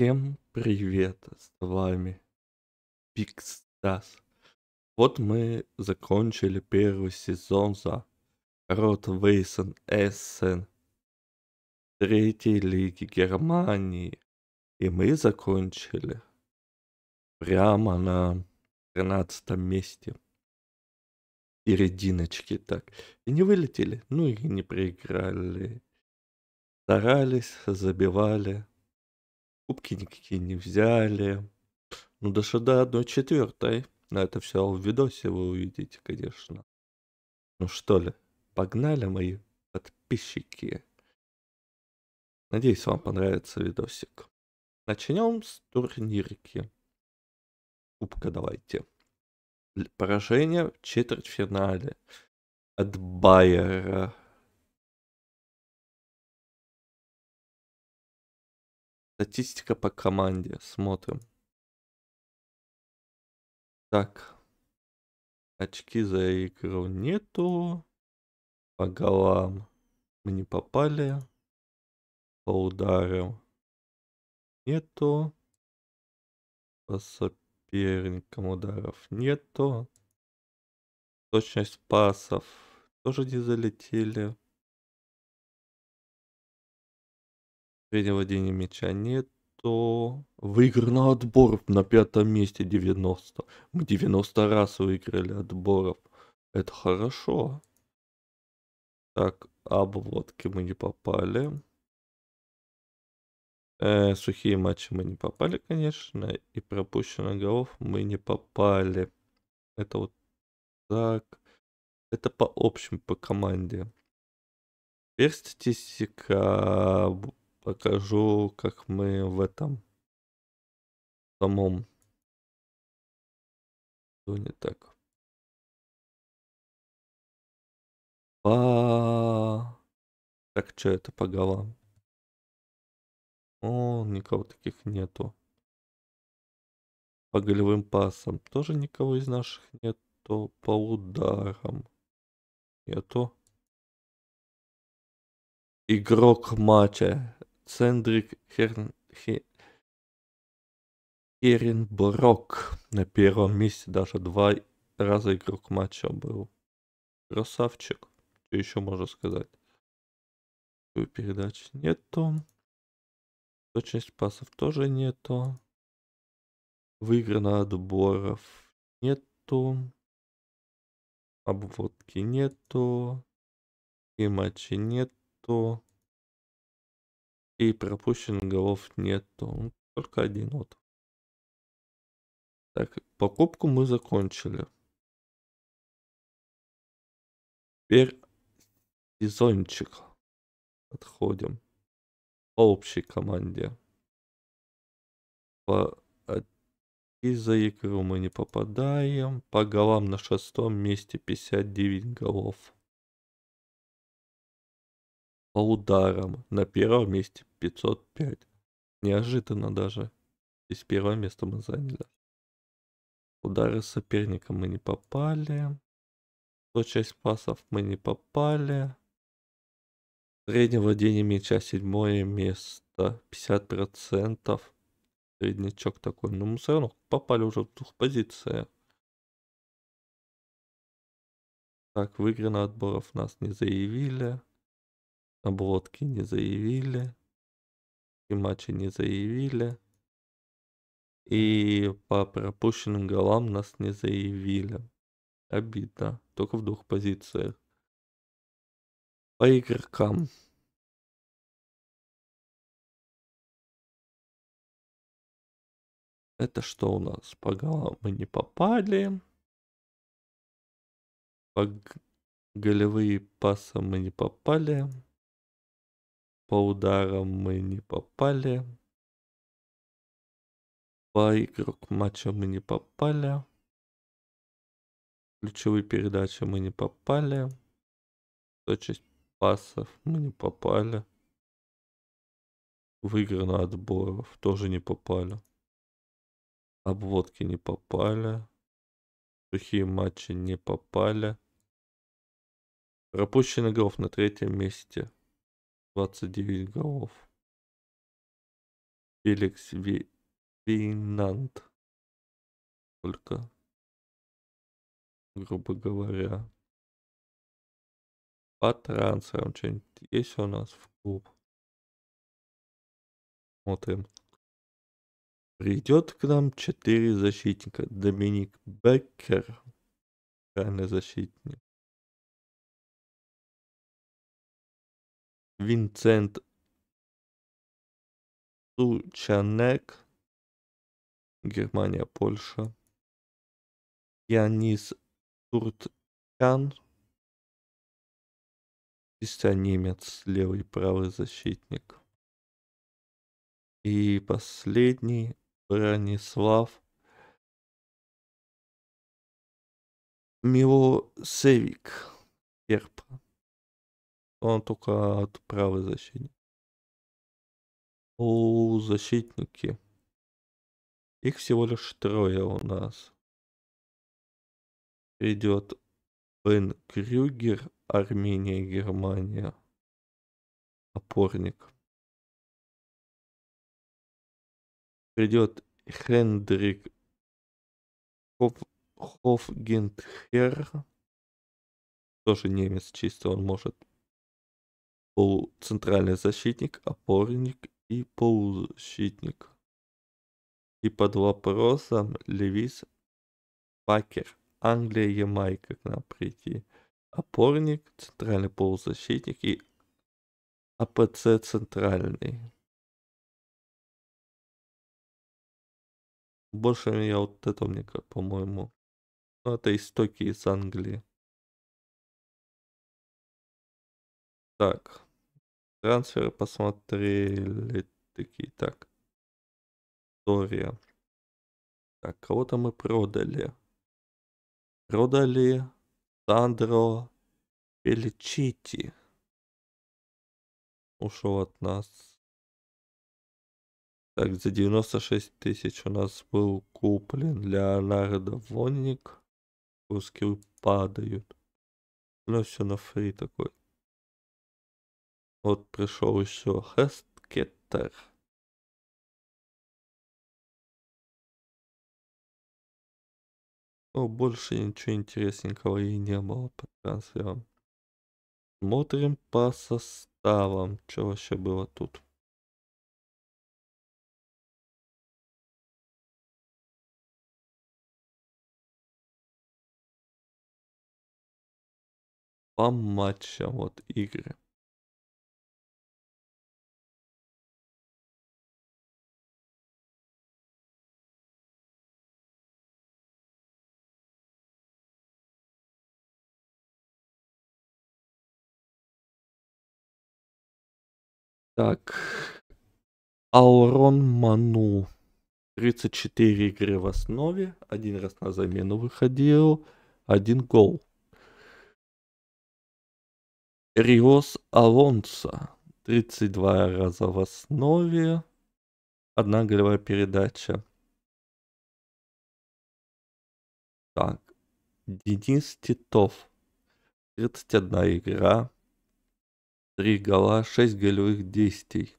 Всем привет, с вами Пикстас. Вот мы закончили первый сезон за Рот Вейсон Эссен Третьей Лиги Германии. И мы закончили прямо на 13 месте. Серединочки так. И не вылетели, ну и не проиграли. Старались, забивали, Кубки никакие не взяли. Ну, даже до одной четвертой. Но это все в видосе вы увидите, конечно. Ну что ли, погнали мои подписчики. Надеюсь, вам понравится видосик. Начнем с турнирки. Кубка давайте. Поражение в четвертьфинале от Байера. Статистика по команде. Смотрим. Так. Очки за игру нету. По голам мы не попали. По ударам нету. По соперникам ударов нету. Точность пасов тоже не залетели. Среднего владения мяча нету. Выигр на отбор на пятом месте 90. Мы 90 раз выиграли отборов. Это хорошо. Так, обводки мы не попали. Э, сухие матчи мы не попали, конечно. И пропущенных голов мы не попали. Это вот так. Это по общим, по команде. Теперь статистика покажу, как мы в этом самом... Что не так? По... А. Так, что это по голам? О, никого таких нету. По голевым пасам тоже никого из наших нету. По ударам нету. Игрок матча. Цендрик Херн... Хе... Херенброк на первом месте, даже два раза игрок матча был. Красавчик. Что еще можно сказать? Передач нету. Точность пасов тоже нету. Выиграно отборов нету. Обводки нету. И матчи нету. И пропущенных голов нету. Ну, только один вот. Так, покупку мы закончили. Теперь сезончик. Подходим. По общей команде. По... А, и за игру мы не попадаем. По голам на шестом месте 59 голов. По ударам на первом месте 505. Неожиданно даже. Здесь первое место мы заняли. Удары соперника мы не попали. 106 пасов мы не попали. Среднее владение мяча седьмое место. 50%. Среднячок такой. Но мы все равно попали уже в двух позициях. Так, в игры на отборов нас не заявили. Обводки не заявили. И матча не заявили. И по пропущенным голам нас не заявили. Обидно. Только в двух позициях. По игрокам. Это что у нас? По голам мы не попали. По голевые пасы мы не попали. По ударам мы не попали. По игрок матча мы не попали. Ключевые передачи мы не попали. Точность пасов мы не попали. В на отборов тоже не попали. Обводки не попали. Сухие матчи не попали. Пропущенный голов на третьем месте. 29 голов. Феликс Ви... Вейнант. Только, грубо говоря. По трансферам что-нибудь есть у нас в клуб? Смотрим. Придет к нам 4 защитника. Доминик Беккер, крайний защитник. Винсент Сучанек, Германия, Польша. Янис Туртчан, чисто немец, левый правый защитник. И последний Бронислав Милосевик, серб. Он только от правый защитник. у защитники. Их всего лишь трое у нас. Идет Бен Крюгер, Армения, Германия. Опорник. Придет Хендрик Хоф... Хофгентхер. Тоже немец чисто, он может полуцентральный защитник, опорник и полузащитник. И под вопросом Левис Пакер. Англия, Ямайка к нам прийти. Опорник, центральный полузащитник и АПЦ центральный. Больше я вот это мне, по-моему. Ну, это истоки из Англии. Так трансферы посмотрели. Такие, так. История. Так, кого-то мы продали. Продали Сандро Пеличити. Ушел от нас. Так, за 96 тысяч у нас был куплен Леонардо Вонник. Русские падают. Но все на фри такой. Вот пришел еще хесткеттер. Но ну, больше ничего интересненького и не было по трансферам. Смотрим по составам, что вообще было тут. По матчам, вот игры. Так. Аурон Ману. 34 игры в основе. Один раз на замену выходил. Один гол. Риос Алонсо. 32 раза в основе. Одна голевая передача. Так. Денис Титов. 31 игра. Три гола, шесть голевых действий.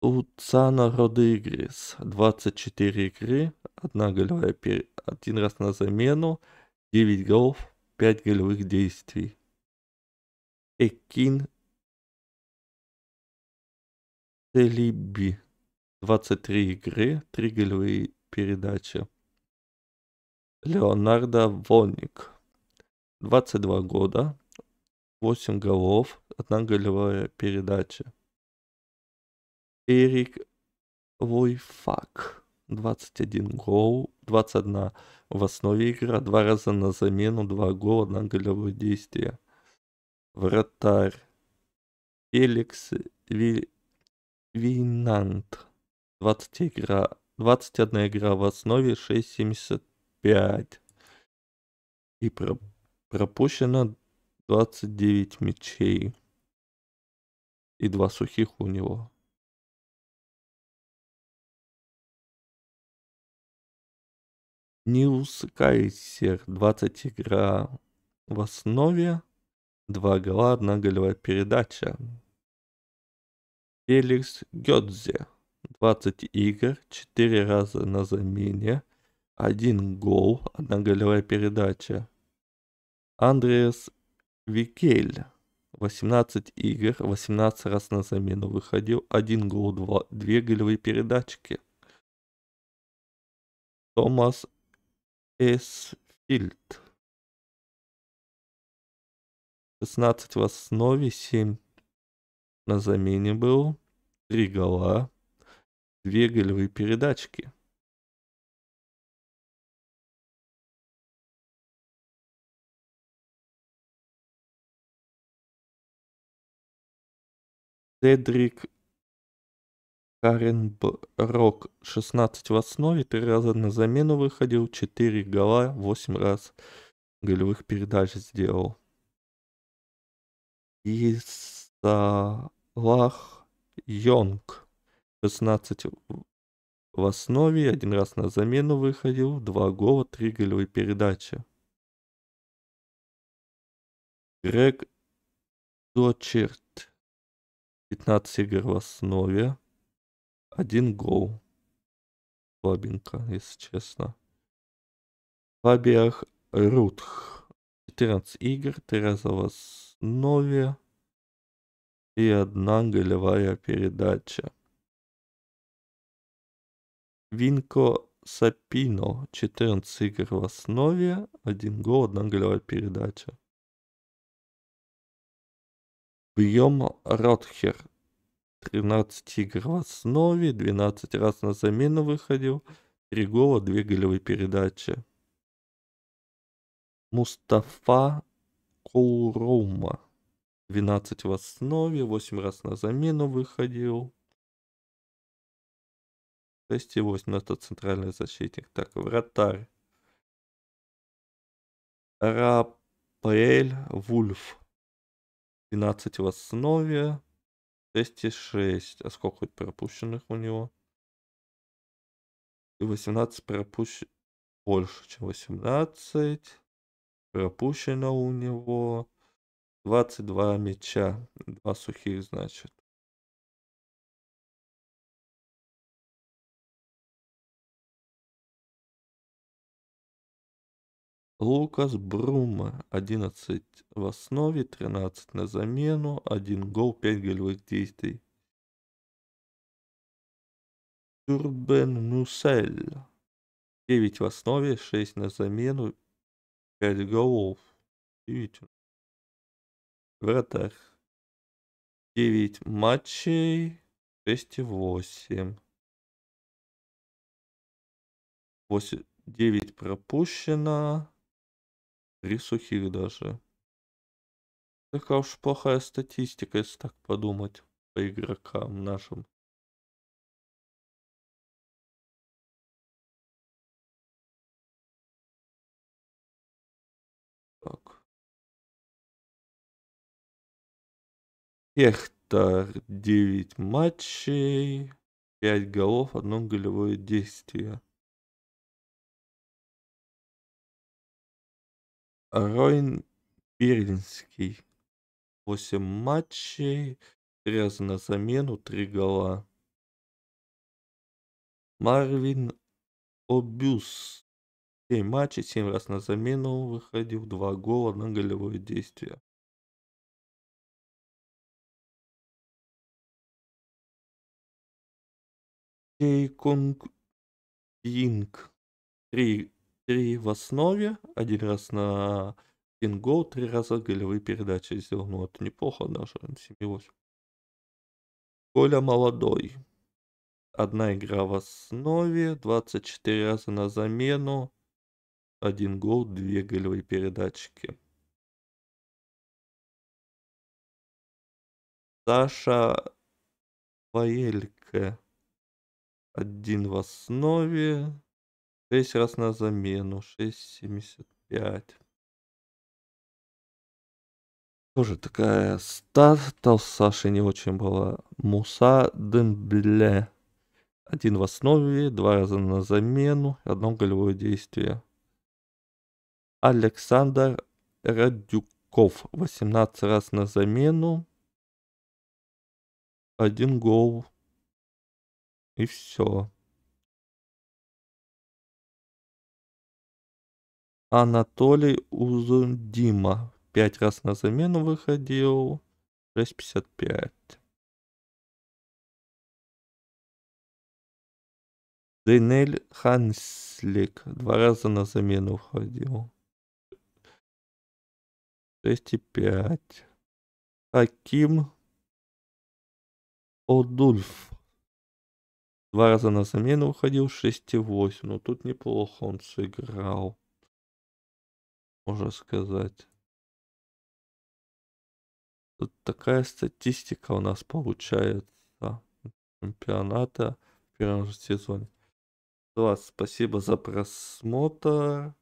У Цана Родигрис 24 игры, одна голевая, пер... один раз на замену, 9 голов, 5 голевых действий. Экин Телиби 23 игры, 3 голевые передачи. Леонардо Воник 22 года, 8 голов, одна голевая передача. Эрик Войфак, 21 гол, 21 в основе игра, два раза на замену, два гола, одна голевое действие. Вратарь. Феликс Ви... Винант, 20 игра, 21 игра в основе, 6,75. И про... пропущено 29 мечей и два сухих у него. Не усыкайся, 20 игра в основе, два гола, одна голевая передача. Феликс Гёдзе, 20 игр, 4 раза на замене, один гол, одна голевая передача. Андреас Викель. 18 игр, 18 раз на замену выходил, один гол, два, две голевые передачки. Томас Эсфильд. 16 в основе, 7 на замене был, 3 гола, 2 голевые передачки. Седрик Каренброк 16 в основе, 3 раза на замену выходил, 4 гола, 8 раз голевых передач сделал. И Салах Йонг 16 в основе, один раз на замену выходил, 2 гола, 3 голевые передачи. Грег Дочерч 15 игр в основе. Один гол. Слабенько, если честно. Фабиах Рутх. 14 игр, 3 раза в основе. И одна голевая передача. Винко Сапино. 14 игр в основе. Один гол, одна голевая передача. Бьем Ротхер. 13 игр в основе, 12 раз на замену выходил, 3 гола, 2 голевые передачи. Мустафа Коуроума. 12 в основе, 8 раз на замену выходил. 6,8 это центральный защитник. Так, вратарь. Рапаэль Вульф. 12 в основе, 206. А сколько пропущенных у него? И 18 пропущен... Больше, чем 18. Пропущено у него 22 мяча. Два сухих, значит. Лукас Брума 11 в основе, 13 на замену, 1 гол, 5 голевых действий. Турбен Нусель 9 в основе, 6 на замену, 5 голов. Вратарь. 9 матчей, 6 и 8. 8. 9 пропущено, рисухих даже. Такая уж плохая статистика, если так подумать по игрокам нашим. Так. Хехтар 9 матчей, 5 голов, одно голевое действие. Ройн Биринский. 8 матчей, 3 раза на замену, 3 гола. Марвин Обюс. 7 матчей, 7 раз на замену выходил, 2 гола на голевое действие. Кей Конг Инг. 3 три в основе, один раз на пингол, три раза голевые передачи сделал. Ну, это неплохо даже, 7-8. Коля молодой. Одна игра в основе, 24 раза на замену, один гол, две голевые передачки. Саша Ваельке. Один в основе, 6 раз на замену. 6,75. Тоже такая стат у не очень была. Муса Дембле. Один в основе, два раза на замену, одно голевое действие. Александр Радюков. 18 раз на замену. Один гол. И все. Анатолий Узундима. Пять раз на замену выходил. 6.55. Дейнель Ханслик. Два раза на замену входил. 6.5. Аким Одульф. Два раза на замену выходил 6.8. Ну тут неплохо он сыграл можно сказать. Тут такая статистика у нас получается чемпионата в первом же сезоне. Вас спасибо за просмотр.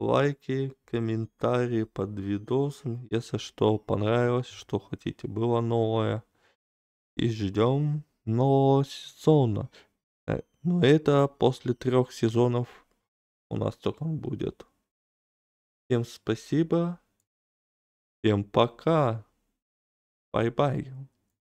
Лайки, комментарии под видосом. Если что понравилось, что хотите, было новое. И ждем нового сезона. Э, Но ну, это после трех сезонов у нас только он будет. Всем спасибо. Всем пока. Бай-бай.